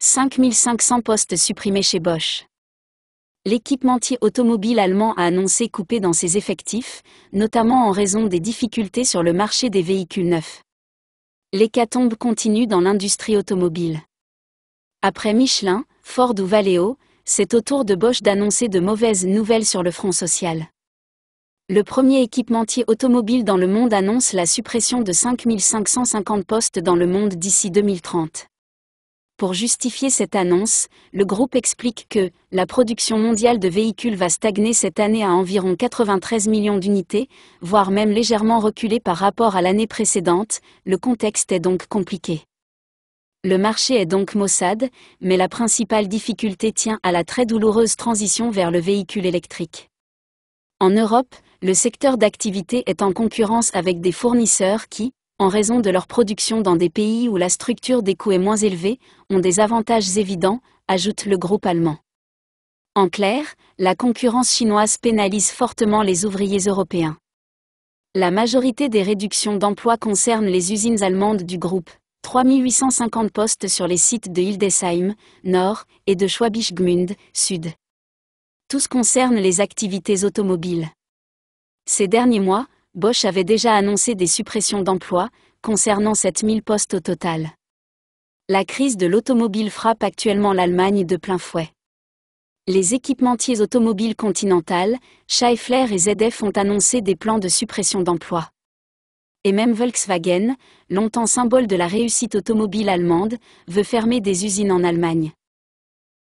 5500 postes supprimés chez Bosch. L'équipementier automobile allemand a annoncé couper dans ses effectifs, notamment en raison des difficultés sur le marché des véhicules neufs. L'hécatombe continue dans l'industrie automobile. Après Michelin, Ford ou Valeo, c'est au tour de Bosch d'annoncer de mauvaises nouvelles sur le front social. Le premier équipementier automobile dans le monde annonce la suppression de 5550 postes dans le monde d'ici 2030. Pour justifier cette annonce, le groupe explique que la production mondiale de véhicules va stagner cette année à environ 93 millions d'unités, voire même légèrement reculer par rapport à l'année précédente, le contexte est donc compliqué. Le marché est donc maussade, mais la principale difficulté tient à la très douloureuse transition vers le véhicule électrique. En Europe, le secteur d'activité est en concurrence avec des fournisseurs qui, en raison de leur production dans des pays où la structure des coûts est moins élevée, ont des avantages évidents, ajoute le groupe allemand. En clair, la concurrence chinoise pénalise fortement les ouvriers européens. La majorité des réductions d'emplois concernent les usines allemandes du groupe. 3850 postes sur les sites de Hildesheim, nord, et de Schwabisch-Gmünd, sud. Tous concernent les activités automobiles. Ces derniers mois, Bosch avait déjà annoncé des suppressions d'emplois, concernant 7000 postes au total. La crise de l'automobile frappe actuellement l'Allemagne de plein fouet. Les équipementiers automobiles Continental, Schaeffler et ZF ont annoncé des plans de suppression d'emplois. Et même Volkswagen, longtemps symbole de la réussite automobile allemande, veut fermer des usines en Allemagne.